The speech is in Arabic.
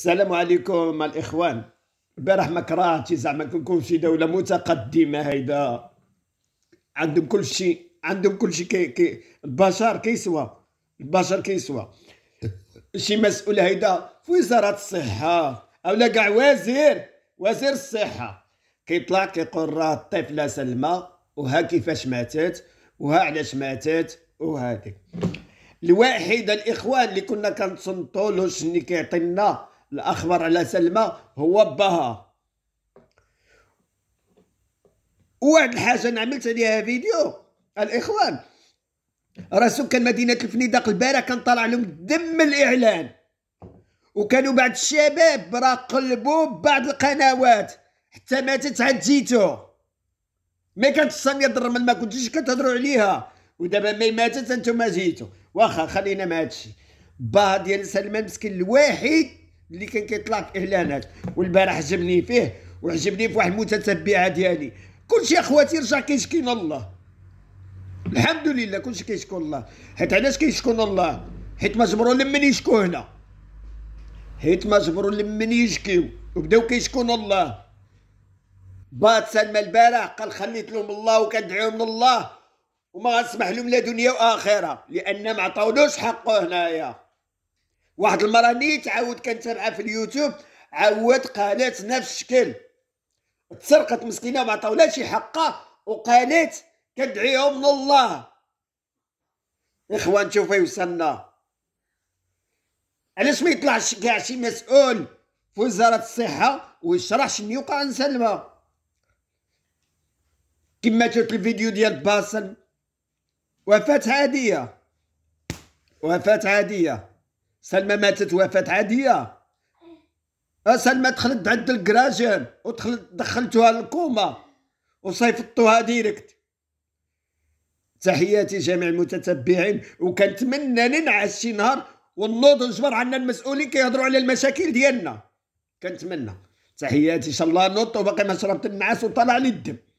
السلام عليكم الاخوان البارح ما كرهتش زعما كنكون في دوله متقدمه هيدا عندهم كل شيء عندهم كل شيء كي كي البشر كيسوا البشر كيسوا شي مسؤول هيدا في وزاره الصحه اولا كاع وزير وزير الصحه كيطلع كيقول راه الطفله سلمى وها كيفاش ماتت وها علاش ماتت وهذه الواحد الاخوان اللي كنا كنتصنتو له شني كيعطي الأخضر على سلمى هو باها وواحد الحاجة أنا عملت عليها فيديو الإخوان راه سكان مدينة الفنيدق البارح كان طلع لهم دم الإعلان وكانوا بعض الشباب راه قلبوا بعض القنوات حتى ماتت عاد جيتو ما كانتش سامية الرمل ما كنتوش كتهضروا عليها ودابا مي ماتت انتم جيتو واخا خلينا مع هادشي باه ديال سلمان مسكين الوحيد اللي كان كيطلع في اعلانات والبارح عجبني فيه وعجبني في واحد المتتبعه ديالي كلشي اخواتي رجع كيشكينا الله الحمد لله كلشي كيشكون الله حيت علاش كيشكون الله حيت ما جبروا لمن يشكو هنا حيت ما جبروا لمن يشكيو وبداو كيشكون الله بات سلمى البارح قال خليت لهم الله من لله وما غنسمح لهم لا دنيا واخره لان ما عطاولوش حقه هنايا واحد المره نيت عاود كنتابعها في اليوتيوب عاود قالت نفس الشكل تسرقت مسكينه وما عطاولهاش حقها وقالت كدعيهم لله اخوان شوفوا يوصلنا علاش ما يطلعش كاع شي مسؤول في وزاره الصحه ويشرح شنو يوقع نسلمه كما شفت الفيديو ديال باسل وفاه عاديه وفاه عاديه سلمى ماتت وفاة عادية أه، سلمى دخلت عند الكراجان ودخلت دخلتوها للكوما وصيفطتوها ديريكت تحياتي جميع المتتبعين وكنتمنى ننعس شي نهار ونوض نجبر عنا المسؤولين كيهضروا على المشاكل ديالنا كنتمنى تحياتي ان شاء الله نوض وباقي ما شربت النعاس وطلع لي الدم